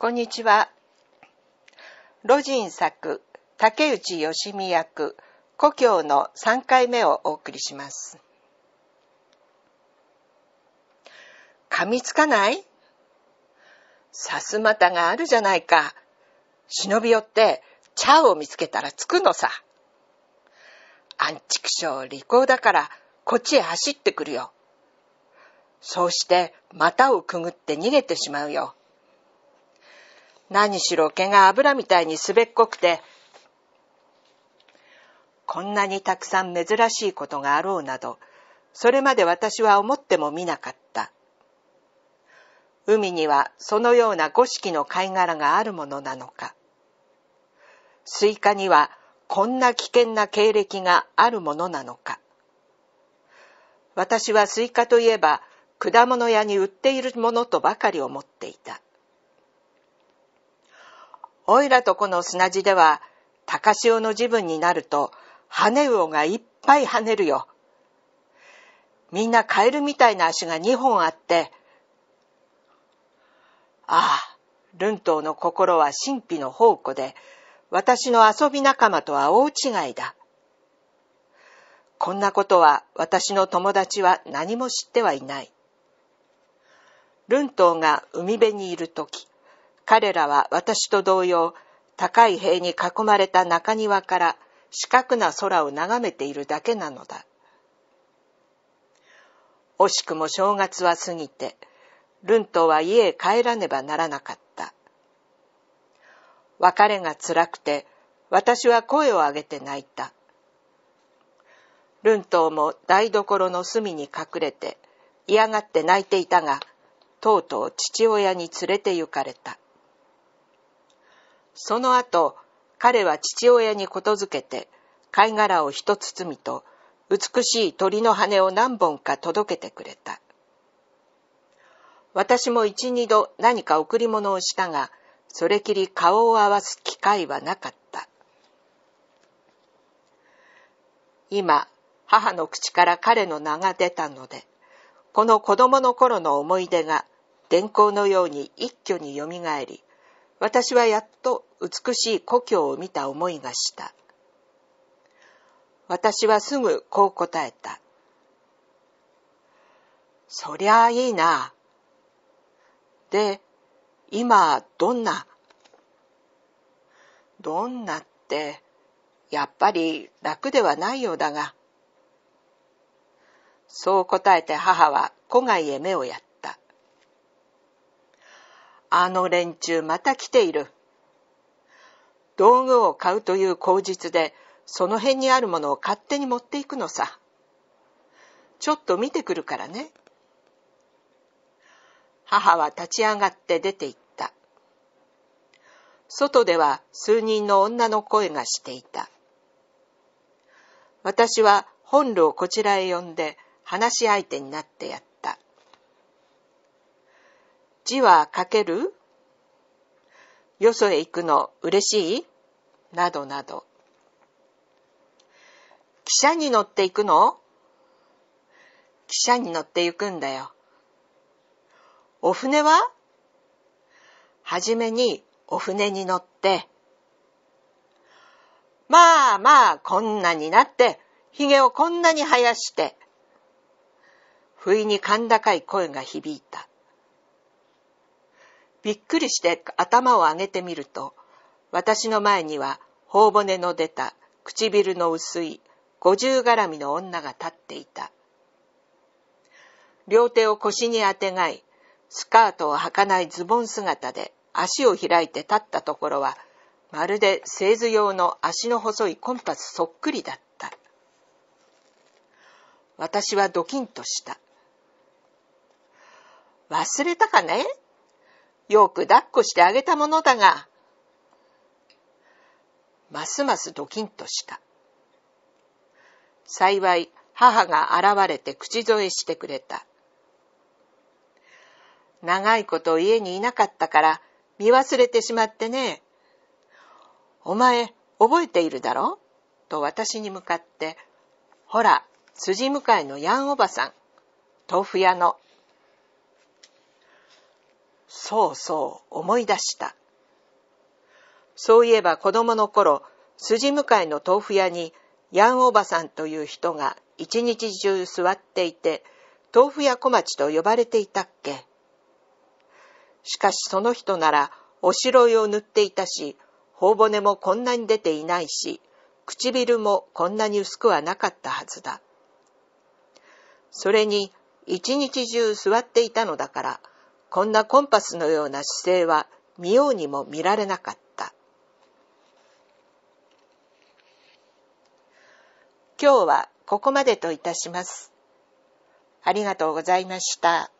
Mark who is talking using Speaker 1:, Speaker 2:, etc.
Speaker 1: こんにちは。ロジン作、竹内義美役、故郷の3回目をお送りします。噛みつかないさすまたがあるじゃないか。忍び寄って、茶を見つけたらつくのさ。安畜ち利口だから、こっちへ走ってくるよ。そうして、股をくぐって逃げてしまうよ。何しろ毛が油みたいにすべっこくて、こんなにたくさん珍しいことがあろうなど、それまで私は思ってもみなかった。海にはそのような五色の貝殻があるものなのか。スイカにはこんな危険な経歴があるものなのか。私はスイカといえば果物屋に売っているものとばかり思っていた。おいらとこの砂地では、高潮の時分になると、羽魚がいっぱい跳ねるよ。みんなカエルみたいな足が2本あって、ああ、ルントの心は神秘の宝庫で、私の遊び仲間とは大違いだ。こんなことは私の友達は何も知ってはいない。ルントが海辺にいるとき、彼らは私と同様、高い塀に囲まれた中庭から四角な空を眺めているだけなのだ。惜しくも正月は過ぎて、ルントは家へ帰らねばならなかった。別れが辛くて、私は声を上げて泣いた。ルントも台所の隅に隠れて、嫌がって泣いていたが、とうとう父親に連れて行かれた。その後、彼は父親にことづけて、貝殻を一包みと、美しい鳥の羽を何本か届けてくれた。私も一二度何か贈り物をしたが、それきり顔を合わす機会はなかった。今、母の口から彼の名が出たので、この子供の頃の思い出が電光のように一挙によみがえり、私はやっと美しい故郷を見た思いがした。私はすぐこう答えた。そりゃあいいな。で、今、どんなどんなって、やっぱり楽ではないようだが。そう答えて母は戸外へ目をやった。あの連中また来ている。道具を買うという口実で、その辺にあるものを勝手に持っていくのさ。ちょっと見てくるからね。母は立ち上がって出て行った。外では数人の女の声がしていた。私は本部をこちらへ呼んで話し相手になってやった。字は書けるよそへ行くの嬉しいなどなど。汽車に乗って行くの汽車に乗って行くんだよ。お船ははじめにお船に乗って、まあまあこんなになって、ひげをこんなに生やして、不意に甲高い声が響いた。びっくりして頭を上げてみると私の前には頬骨の出た唇の薄い五十絡みの女が立っていた両手を腰にあてがいスカートを履かないズボン姿で足を開いて立ったところはまるで製図用の足の細いコンパスそっくりだった私はドキンとした忘れたかねよく抱っこしてあげたものだが、ますますドキンとした。幸い、母が現れて口添えしてくれた。長いこと家にいなかったから見忘れてしまってね。お前、覚えているだろと私に向かって、ほら、辻向かいのヤンおばさん、豆腐屋のそうそう、思い出した。そういえば子供の頃、筋向かいの豆腐屋に、ヤンおばさんという人が一日中座っていて、豆腐屋小町と呼ばれていたっけ。しかしその人なら、おしろいを塗っていたし、頬骨もこんなに出ていないし、唇もこんなに薄くはなかったはずだ。それに、一日中座っていたのだから、こんなコンパスのような姿勢は見ようにも見られなかった。今日はここまでといたします。ありがとうございました。